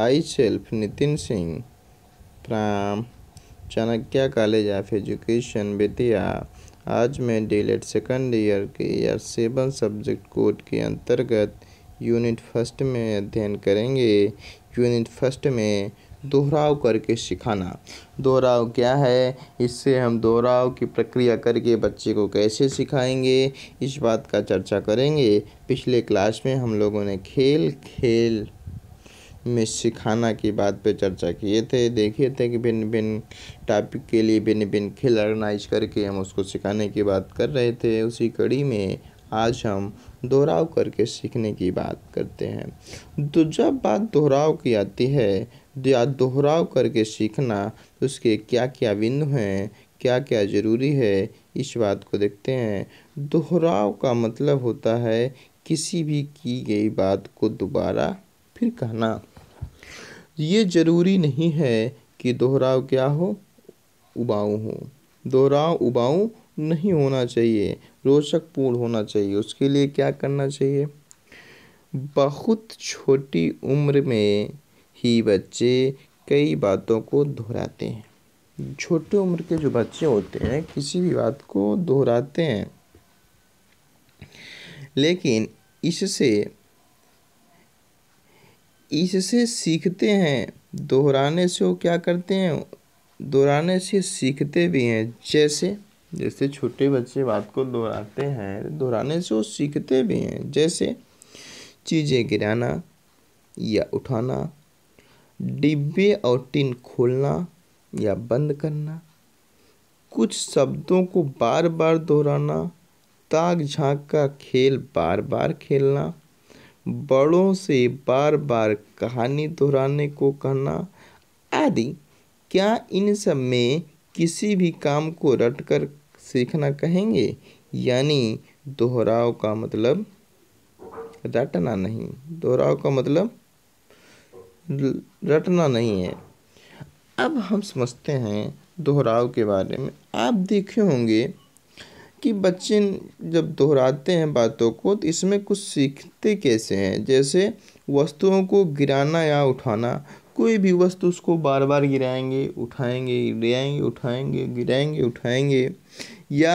I self Nitin Singh from Chanakya college of education Bettiah आज मैं D second second year के या सेवन सब्जेक्ट कोड के अंतर्गत यूनिट फर्स्ट में अध्ययन करेंगे यूनिट फर्स्ट में दोहराव करके सिखाना दोहराव क्या है इससे हम दोहराव की प्रक्रिया करके बच्चे को कैसे सिखाएंगे इस बात का चर्चा करेंगे पिछले क्लास में हम लोगों ने खेल खेल में सिखाना की बात पे चर्चा किए थे देखे थे कि भिन्न भिन्न टॉपिक के लिए भिन्न भिन्न खेल ऑर्गेनाइज करके हम उसको सिखाने की बात कर रहे थे उसी कड़ी में आज हम दोहराव करके सीखने की बात करते हैं तो जब बात दोहराव की आती है या दोहराव करके सीखना तो उसके क्या क्या बिंदु हैं क्या क्या ज़रूरी है इस बात को देखते हैं दोहराव का मतलब होता है किसी भी की गई बात को दोबारा फिर कहना ये ज़रूरी नहीं है कि दोहराव क्या हो उबाऊ हो दोहराव उबाऊ नहीं होना चाहिए रोचक पूर्ण होना चाहिए उसके लिए क्या करना चाहिए बहुत छोटी उम्र में ही बच्चे कई बातों को दोहराते हैं छोटे उम्र के जो बच्चे होते हैं किसी भी बात को दोहराते हैं लेकिन इससे इससे सीखते हैं दोहराने से वो क्या करते हैं दोहराने से सीखते भी हैं जैसे जैसे छोटे बच्चे बात को दोहराते हैं दोहराने से वो सीखते भी हैं जैसे चीज़ें गिराना या उठाना डिब्बे और टिन खोलना या बंद करना कुछ शब्दों को बार बार दोहराना ताक झांक का खेल बार बार खेलना बड़ों से बार बार कहानी दोहराने को कहना आदि क्या इन सब में किसी भी काम को रट कर सीखना कहेंगे यानी दोहराव का मतलब रटना नहीं दोहराव का मतलब रटना नहीं है अब हम समझते हैं दोहराव के बारे में आप देखे होंगे कि बच्चे जब दोहराते हैं बातों को तो इसमें कुछ सीखते कैसे हैं जैसे वस्तुओं को गिराना या उठाना कोई भी वस्तु उसको बार बार गिराएंगे उठाएंगे गिराएंगे उठाएंगे गिराएंगे उठाएंगे या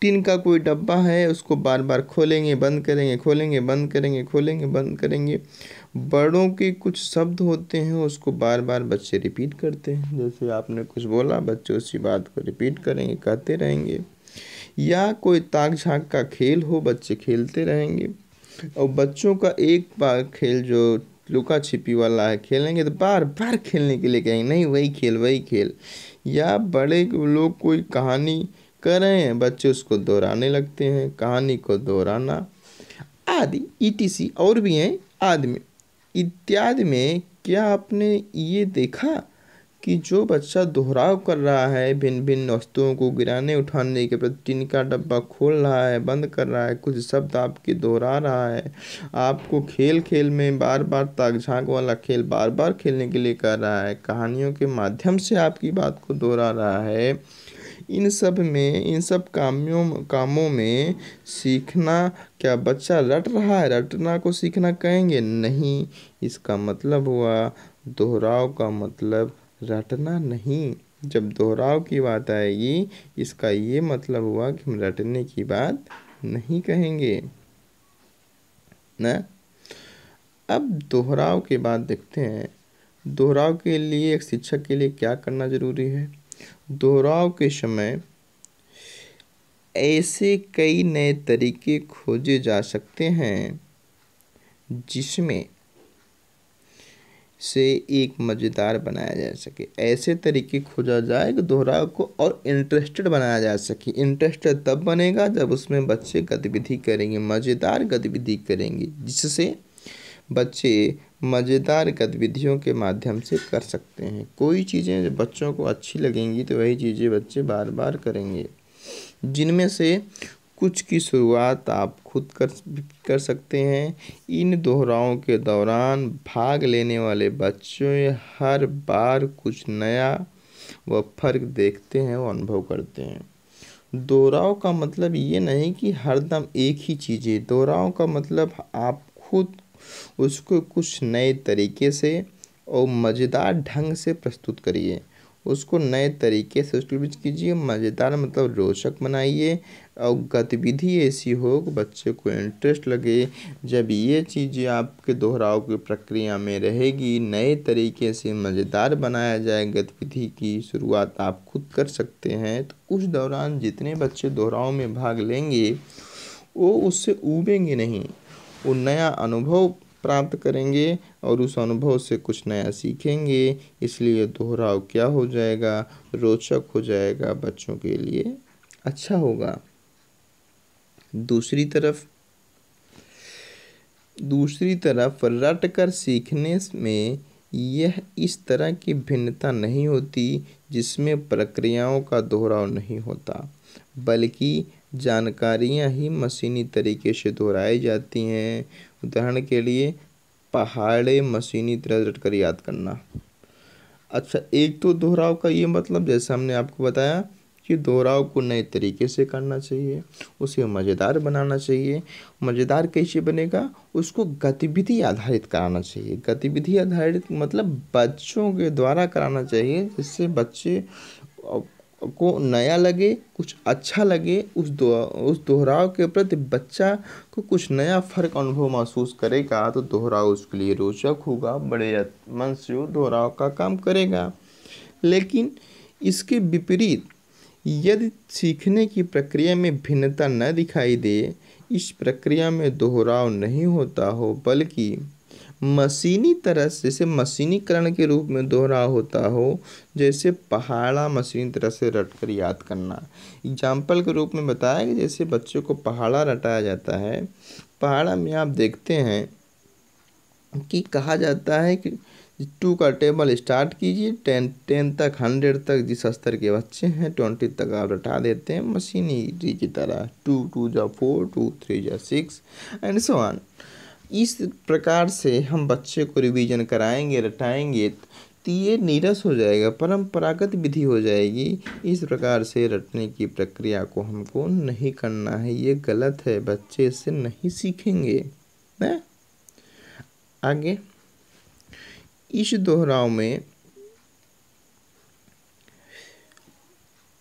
टिन का कोई डब्बा है उसको बार बार खोलेंगे बंद करेंगे खोलेंगे बंद करेंगे खोलेंगे बंद करेंगे बड़ों के कुछ शब्द होते हैं उसको बार बार बच्चे रिपीट करते हैं जैसे आपने कुछ बोला बच्चे उसी बात को रिपीट करेंगे कहते रहेंगे या कोई ताक झाँक का खेल हो बच्चे खेलते रहेंगे और बच्चों का एक बार खेल जो लुका छिपी वाला है खेलेंगे तो बार बार खेलने के लिए कहेंगे नहीं वही खेल वही खेल या बड़े लोग कोई कहानी कर रहे हैं बच्चे उसको दोहराने लगते हैं कहानी को दोहराना आदि ईटीसी और भी हैं आदि इत्यादि में क्या आपने ये देखा कि जो बच्चा दोहराव कर रहा है भिन्न भिन्न वस्तुओं को गिराने उठाने के प्रति टिन का डब्बा खोल रहा है बंद कर रहा है कुछ शब्द आपके दोहरा रहा है आपको खेल खेल में बार बार ताक झांक वाला खेल बार बार खेलने के लिए कर रहा है कहानियों के माध्यम से आपकी बात को दोहरा रहा है इन सब में इन सब कामियों कामों में सीखना क्या बच्चा रट रहा है रटना को सीखना कहेंगे नहीं इसका मतलब हुआ दोहराव का मतलब रटना नहीं जब दोहराव की बात आएगी इसका ये मतलब हुआ कि हम रटने की बात नहीं कहेंगे ना अब दोहराव के बाद देखते हैं दोहराव के लिए एक शिक्षक के लिए क्या करना जरूरी है दोहराव के समय ऐसे कई नए तरीके खोजे जा सकते हैं जिसमें से एक मज़ेदार बनाया जा सके ऐसे तरीके खोजा जाए कि दोहराव को और इंटरेस्टेड बनाया जा सके इंटरेस्टेड तब बनेगा जब उसमें बच्चे गतिविधि करेंगे मज़ेदार गतिविधि करेंगे जिससे बच्चे मज़ेदार गतिविधियों के माध्यम से कर सकते हैं कोई चीज़ें जब बच्चों को अच्छी लगेंगी तो वही चीज़ें बच्चे बार बार करेंगे जिनमें से कुछ की शुरुआत आप खुद कर कर सकते हैं इन दोहराओं के दौरान भाग लेने वाले बच्चों हर बार कुछ नया व फर्क देखते हैं और अनुभव करते हैं दोहराव का मतलब ये नहीं कि हरदम एक ही चीज़ है दोहराव का मतलब आप खुद उसको कुछ नए तरीके से और मज़ेदार ढंग से प्रस्तुत करिए उसको नए तरीके से उसके बीच कीजिए मज़ेदार मतलब रोचक बनाइए और गतिविधि ऐसी हो कि बच्चे को इंटरेस्ट लगे जब ये चीज़ें आपके दोहराव की प्रक्रिया में रहेगी नए तरीके से मज़ेदार बनाया जाए गतिविधि की शुरुआत आप खुद कर सकते हैं तो उस दौरान जितने बच्चे दोहराव में भाग लेंगे वो उससे उबेंगे नहीं वो नया अनुभव प्राप्त करेंगे और उस अनुभव से कुछ नया सीखेंगे इसलिए दोहराव क्या हो जाएगा रोचक हो जाएगा बच्चों के लिए अच्छा होगा दूसरी तरफ दूसरी तरफ रट कर सीखने में यह इस तरह की भिन्नता नहीं होती जिसमें प्रक्रियाओं का दोहराव नहीं होता बल्कि जानकारियां ही मशीनी तरीके से दोहराई जाती हैं उदाहरण के लिए पहाड़े मशीनी तरह रट कर याद करना अच्छा एक तो दोहराव का ये मतलब जैसा हमने आपको बताया कि दोहराव को नए तरीके से करना चाहिए उसे मज़ेदार बनाना चाहिए मज़ेदार कैसे बनेगा उसको गतिविधि आधारित कराना चाहिए गतिविधि आधारित मतलब बच्चों के द्वारा कराना चाहिए जिससे बच्चे को नया लगे कुछ अच्छा लगे उस दो उस दोहराव के प्रति बच्चा को कुछ नया फ़र्क अनुभव महसूस करेगा तो दोहराव उसके लिए रोचक होगा बड़े मन से वो दोहराव का काम करेगा लेकिन इसके विपरीत यदि सीखने की प्रक्रिया में भिन्नता न दिखाई दे इस प्रक्रिया में दोहराव नहीं होता हो बल्कि मशीनी तरह से जैसे मशीनीकरण के रूप में दोहरा होता हो जैसे पहाड़ा मशीन तरह से रट कर याद करना एग्जाम्पल के रूप में बताया कि जैसे बच्चों को पहाड़ा रटाया जाता है पहाड़ा में आप देखते हैं कि कहा जाता है कि टू का टेबल स्टार्ट कीजिए टेन टेन तक हंड्रेड तक जिस स्तर के बच्चे हैं ट्वेंटी तक आप रटा देते हैं मशीनी की तरह टू टू जा फोर टू थ्री जा सिक्स एंड सो ऑन इस प्रकार से हम बच्चे को रिवीजन कराएंगे रटाएंगे तो ये नीरस हो जाएगा परंपरागत विधि हो जाएगी इस प्रकार से रटने की प्रक्रिया को हमको नहीं करना है ये गलत है बच्चे इससे नहीं सीखेंगे ना आगे इस दोहराव में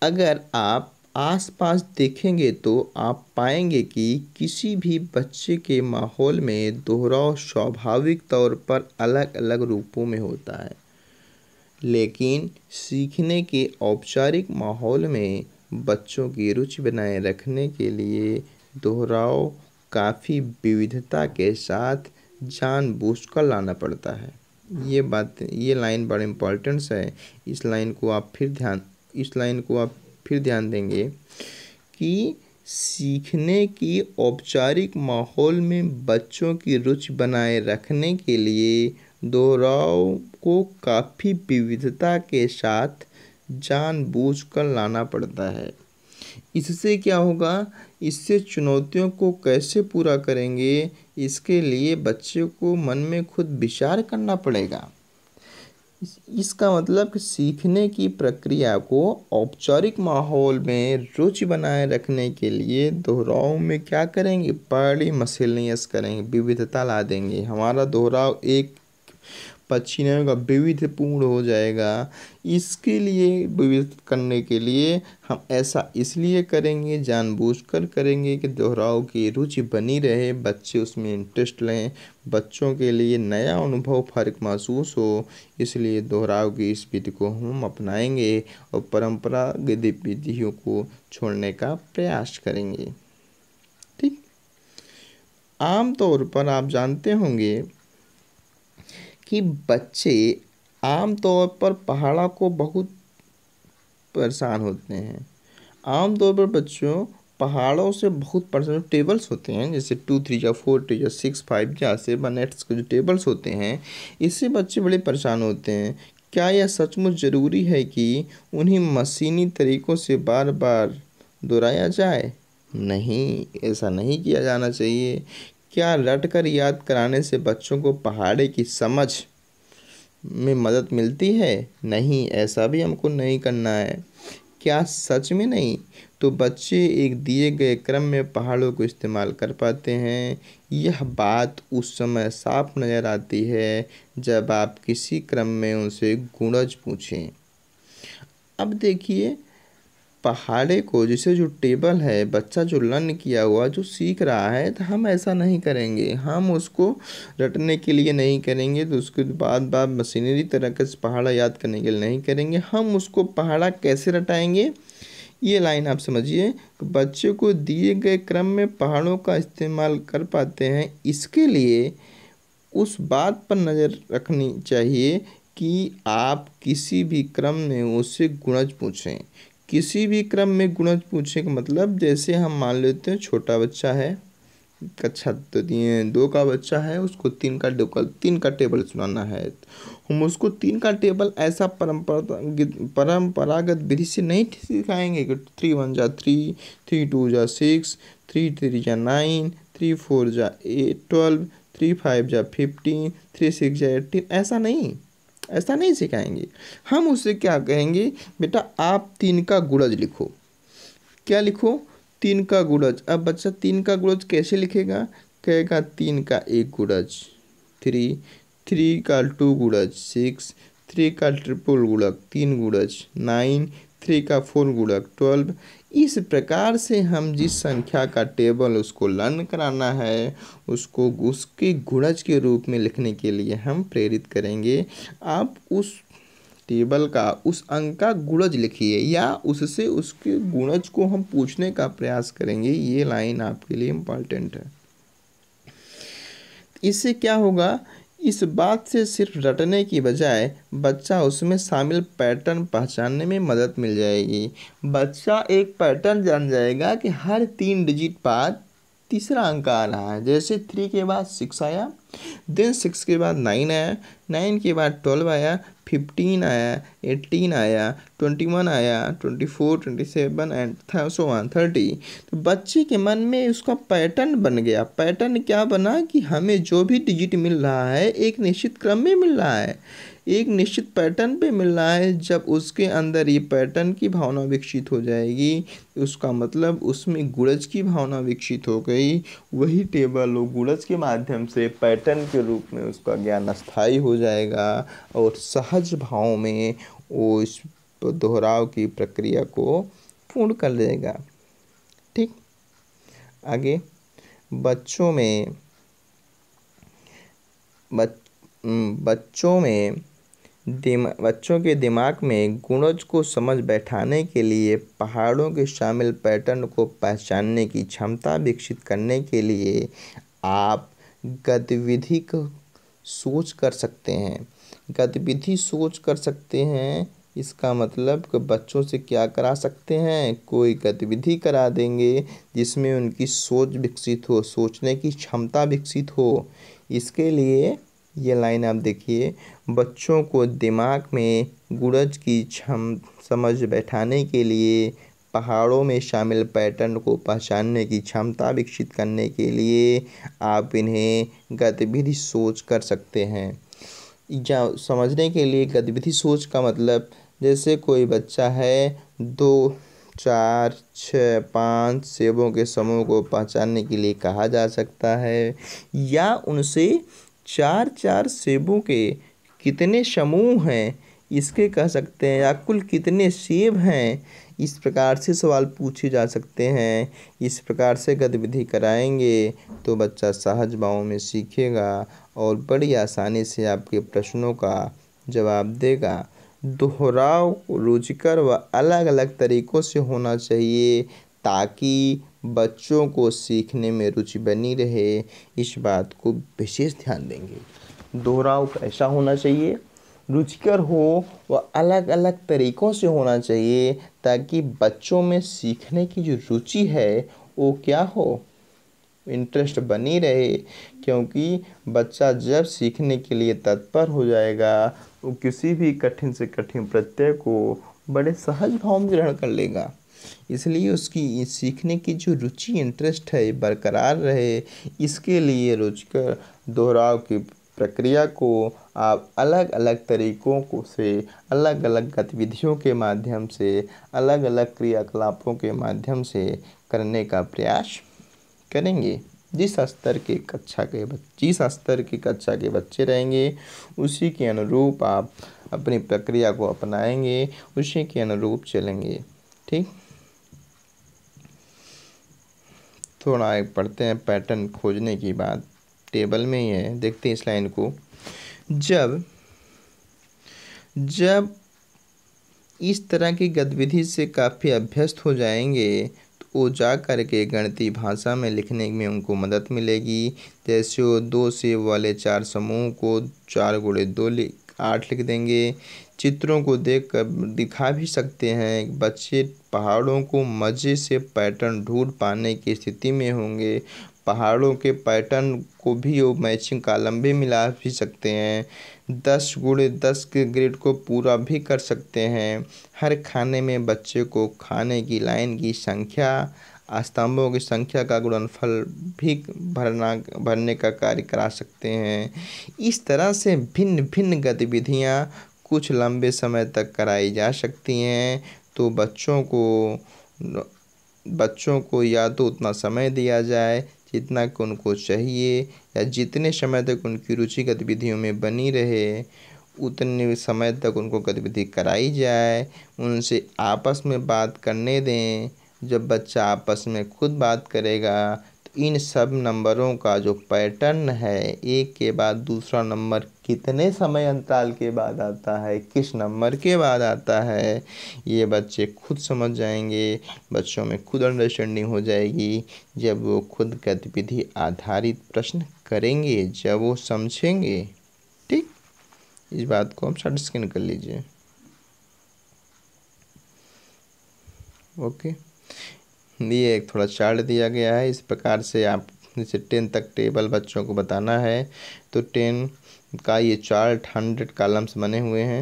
अगर आप आसपास देखेंगे तो आप पाएंगे कि किसी भी बच्चे के माहौल में दोहराव स्वाभाविक तौर पर अलग अलग रूपों में होता है लेकिन सीखने के औपचारिक माहौल में बच्चों की रुचि बनाए रखने के लिए दोहराव काफ़ी विविधता के साथ जानबूझकर लाना पड़ता है ये बात ये लाइन बड़ा इम्पोर्टेंस है इस लाइन को आप फिर ध्यान इस लाइन को आप फिर ध्यान देंगे कि सीखने की औपचारिक माहौल में बच्चों की रुचि बनाए रखने के लिए दोहराव को काफ़ी विविधता के साथ जानबूझकर लाना पड़ता है इससे क्या होगा इससे चुनौतियों को कैसे पूरा करेंगे इसके लिए बच्चे को मन में खुद विचार करना पड़ेगा इसका मतलब कि सीखने की प्रक्रिया को औपचारिक माहौल में रुचि बनाए रखने के लिए दोहराव में क्या करेंगे बड़ी मसलियस करेंगे विविधता ला देंगे हमारा दोहराव एक पक्षियों का विविधपूर्ण हो जाएगा इसके लिए विविध करने के लिए हम ऐसा इसलिए करेंगे जानबूझकर करेंगे कि दोहराव की रुचि बनी रहे बच्चे उसमें इंटरेस्ट लें बच्चों के लिए नया अनुभव फर्क महसूस हो इसलिए दोहराव की इस विधि को हम अपनाएंगे और परंपरागत विधियों को छोड़ने का प्रयास करेंगे ठीक आमतौर पर आप जानते होंगे कि बच्चे आमतौर पर पहाड़ा को बहुत परेशान होते हैं आमतौर पर बच्चों पहाड़ों से बहुत परेशान टेबल्स होते हैं जैसे टू थ्री या फोर टू या सिक्स फाइव या सेवन एट्स के जो टेबल्स होते हैं इससे बच्चे बड़े परेशान होते हैं क्या यह सचमुच ज़रूरी है कि उन्हें मशीनी तरीक़ों से बार बार दोहराया जाए नहीं ऐसा नहीं किया जाना चाहिए क्या रटकर याद कराने से बच्चों को पहाड़े की समझ में मदद मिलती है नहीं ऐसा भी हमको नहीं करना है क्या सच में नहीं तो बच्चे एक दिए गए क्रम में पहाड़ों को इस्तेमाल कर पाते हैं यह बात उस समय साफ नज़र आती है जब आप किसी क्रम में उनसे गुणज पूछें अब देखिए पहाड़े को जिसे जो टेबल है बच्चा जो लर्न किया हुआ जो सीख रहा है तो हम ऐसा नहीं करेंगे हम उसको रटने के लिए नहीं करेंगे तो उसके बाद बाद मशीनरी तरह का पहाड़ा याद करने के लिए नहीं करेंगे हम उसको पहाड़ा कैसे रटाएंगे ये लाइन आप समझिए बच्चे को दिए गए क्रम में पहाड़ों का इस्तेमाल कर पाते हैं इसके लिए उस बात पर नज़र रखनी चाहिए कि आप किसी भी क्रम में उससे गुणज पूछें किसी भी क्रम में गुण पूछे का मतलब जैसे हम मान लेते हैं छोटा बच्चा है कक्षा तो दिए दो का बच्चा है उसको तीन का टेबल तीन का टेबल सुनाना है हम उसको तीन का टेबल ऐसा परंपरा परंपरागत विधि से नहीं सिखाएंगे कि थ्री वन जा थ्री थ्री टू जा सिक्स थ्री थ्री जा नाइन थ्री फोर जा एट ट्वेल्व थ्री फाइव जा फिफ्टीन थ्री सिक्स जा एट्टीन ऐसा नहीं ऐसा नहीं सिखाएंगे हम उसे क्या कहेंगे बेटा आप तीन का गुड़ज लिखो क्या लिखो तीन का गुड़ज अब बच्चा तीन का गुड़ज कैसे लिखेगा कहेगा तीन का एक गुड़ज थ्री थ्री का टू गुड़ज सिक्स थ्री का ट्रिपल गुड़क तीन गुड़ज नाइन थ्री का फोर गुड़क ट्वेल्व इस प्रकार से हम जिस संख्या का टेबल उसको लर्न कराना है उसको उसके गुणज के रूप में लिखने के लिए हम प्रेरित करेंगे आप उस टेबल का उस अंक का गुणज लिखिए या उससे उसके गुणज को हम पूछने का प्रयास करेंगे ये लाइन आपके लिए इम्पॉर्टेंट है इससे क्या होगा इस बात से सिर्फ रटने की बजाय बच्चा उसमें शामिल पैटर्न पहचानने में मदद मिल जाएगी बच्चा एक पैटर्न जान जाएगा कि हर तीन डिजिट बाद तीसरा अंक आ रहा है जैसे थ्री के बाद सिक्स आया देन सिक्स के बाद नाइन आया नाइन के बाद ट्वेल्व आया फिफ्टीन आया एट्टीन आया ट्वेंटी वन आया twenty four twenty seven and so on thirty तो बच्चे के मन में उसका पैटर्न बन गया पैटर्न क्या बना कि हमें जो भी डिजिट मिल रहा है एक निश्चित क्रम में मिल रहा है एक निश्चित पैटर्न पे मिल रहा है जब उसके अंदर ये पैटर्न की भावना विकसित हो जाएगी उसका मतलब उसमें गुड़ज की भावना विकसित हो गई वही टेबल वो गुड़ज के माध्यम से पैटर्न के रूप में उसका ज्ञान स्थायी हो जाएगा और सहज भाव में वो इस दोहराव की प्रक्रिया को पूर्ण कर लेगा ठीक आगे बच्चों में बच, बच्चों में दिमा बच्चों के दिमाग में गुणज को समझ बैठाने के लिए पहाड़ों के शामिल पैटर्न को पहचानने की क्षमता विकसित करने के लिए आप गतिविधि को सोच कर सकते हैं गतिविधि सोच कर सकते हैं इसका मतलब कि बच्चों से क्या करा सकते हैं कोई गतिविधि करा देंगे जिसमें उनकी सोच विकसित हो सोचने की क्षमता विकसित हो इसके लिए ये लाइन आप देखिए बच्चों को दिमाग में गुड़ज की क्षम समझ बैठाने के लिए पहाड़ों में शामिल पैटर्न को पहचानने की क्षमता विकसित करने के लिए आप इन्हें गतिविधि सोच कर सकते हैं या समझने के लिए गतिविधि सोच का मतलब जैसे कोई बच्चा है दो चार छ पाँच सेबों के समूह को पहचानने के लिए कहा जा सकता है या उनसे चार चार सेबों के कितने समूह हैं इसके कह सकते हैं या कुल कितने सेब हैं इस प्रकार से सवाल पूछे जा सकते हैं इस प्रकार से गतिविधि कराएंगे तो बच्चा सहज भाव में सीखेगा और बड़ी आसानी से आपके प्रश्नों का जवाब देगा दोहराव रुचिकर व अलग अलग तरीक़ों से होना चाहिए ताकि बच्चों को सीखने में रुचि बनी रहे इस बात को विशेष ध्यान देंगे दोहराव कैसा होना चाहिए रुचिकर हो वह अलग अलग तरीक़ों से होना चाहिए ताकि बच्चों में सीखने की जो रुचि है वो क्या हो इंटरेस्ट बनी रहे क्योंकि बच्चा जब सीखने के लिए तत्पर हो जाएगा वो किसी भी कठिन से कठिन प्रत्यय को बड़े सहज भाव में ग्रहण कर लेगा इसलिए उसकी सीखने की जो रुचि इंटरेस्ट है बरकरार रहे इसके लिए रुचकर दोहराव की प्रक्रिया को आप अलग अलग तरीकों को से अलग अलग गतिविधियों के माध्यम से अलग अलग क्रियाकलापों के माध्यम से करने का प्रयास करेंगे जिस स्तर के कक्षा के बच्चे जिस स्तर की कक्षा के बच्चे रहेंगे उसी के अनुरूप आप अपनी प्रक्रिया को अपनाएंगे उसी के अनुरूप चलेंगे ठीक थोड़ा एक पढ़ते हैं पैटर्न खोजने की बात टेबल में ही है देखते हैं इस लाइन को जब जब इस तरह की गतिविधि से काफ़ी अभ्यस्त हो जाएंगे तो वो जा कर के भाषा में लिखने में उनको मदद मिलेगी जैसे वो दो से वाले चार समूह को चार गुड़े दो आठ लिख देंगे चित्रों को देख कर दिखा भी सकते हैं बच्चे पहाड़ों को मज़े से पैटर्न ढूंढ पाने की स्थिति में होंगे पहाड़ों के पैटर्न को भी वो मैचिंग कालम भी मिला भी सकते हैं दस गुड़े दस के ग्रेड को पूरा भी कर सकते हैं हर खाने में बच्चे को खाने की लाइन की संख्या स्तंभों की संख्या का गुणनफल भी भरना भरने का कार्य करा सकते हैं इस तरह से भिन्न भिन्न गतिविधियाँ कुछ लंबे समय तक कराई जा सकती हैं तो बच्चों को बच्चों को या तो उतना समय दिया जाए जितना कि उनको चाहिए या जितने समय तक उनकी रुचि गतिविधियों में बनी रहे उतने समय तक उनको गतिविधि कराई जाए उनसे आपस में बात करने दें जब बच्चा आपस में खुद बात करेगा तो इन सब नंबरों का जो पैटर्न है एक के बाद दूसरा नंबर कितने समय अंतराल के बाद आता है किस नंबर के बाद आता है ये बच्चे खुद समझ जाएंगे बच्चों में खुद अंडरस्टैंडिंग हो जाएगी जब वो खुद गतिविधि आधारित प्रश्न करेंगे जब वो समझेंगे ठीक इस बात को हम शर्ट स्कैन कर लीजिए ओके okay. ये एक थोड़ा चार्ट दिया गया है इस प्रकार से आप जैसे टेन तक टेबल बच्चों को बताना है तो टेन का ये चार्ट हंड्रेड कालम्स बने हुए हैं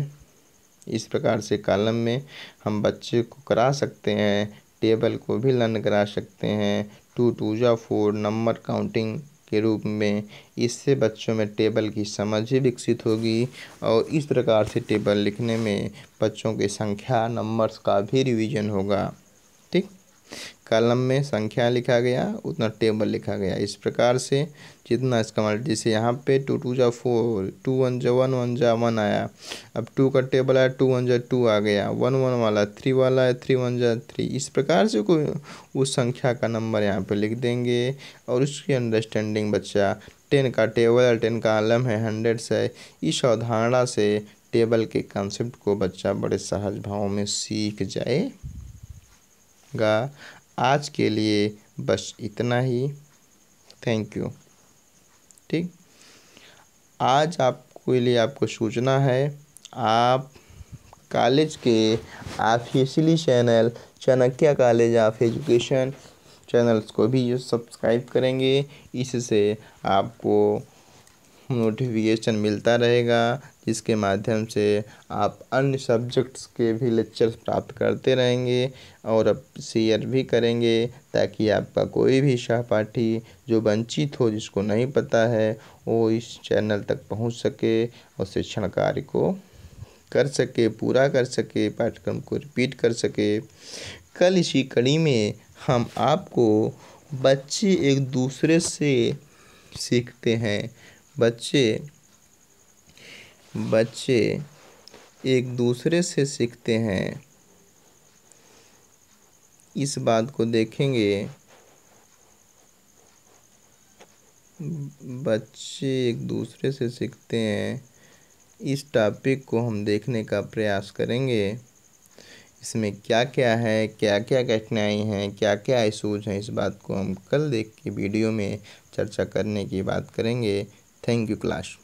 इस प्रकार से कालम में हम बच्चे को करा सकते हैं टेबल को भी लर्न करा सकते हैं टू टू या फोर नंबर काउंटिंग के रूप में इससे बच्चों में टेबल की समझ ही विकसित होगी और इस प्रकार से टेबल लिखने में बच्चों के संख्या नंबर्स का भी रिवीजन होगा ठीक कलम में संख्या लिखा गया उतना टेबल लिखा गया इस प्रकार से जितना इसका मान जैसे यहाँ पे टू टू जा फोर टू वन जा वन वन जा वन आया अब टू का टेबल आया टू वन जा टू आ गया वन वन वाला थ्री वाला है थ्री वन जा थ्री इस प्रकार से कोई उस संख्या का नंबर यहाँ पे लिख देंगे और उसकी अंडरस्टैंडिंग बच्चा टेन का टेबल है टेन का आलम है हंड्रेड से इस अवधारणा से टेबल के कॉन्सेप्ट को बच्चा बड़े सहज भाव में सीख जाएगा आज के लिए बस इतना ही थैंक यू ठीक आज आपके लिए आपको सूचना है आप कॉलेज के officially channel Chanakya college of education channels को भी सब्सक्राइब करेंगे इससे आपको नोटिफिकेशन मिलता रहेगा इसके माध्यम से आप अन्य सब्जेक्ट्स के भी लेक्चर्स प्राप्त करते रहेंगे और अब शेयर भी करेंगे ताकि आपका कोई भी सहपाठी जो वंचित हो जिसको नहीं पता है वो इस चैनल तक पहुंच सके और शिक्षण कार्य को कर सके पूरा कर सके पाठ्यक्रम को रिपीट कर सके कल इसी कड़ी में हम आपको बच्चे एक दूसरे से सीखते हैं बच्चे बच्चे एक दूसरे से सीखते हैं इस बात को देखेंगे बच्चे एक दूसरे से सीखते हैं इस टॉपिक को हम देखने का प्रयास करेंगे इसमें क्या क्या है क्या क्या कठिनाई हैं क्या क्या इशूज हैं इस बात को हम कल देख के वीडियो में चर्चा करने की बात करेंगे थैंक यू क्लास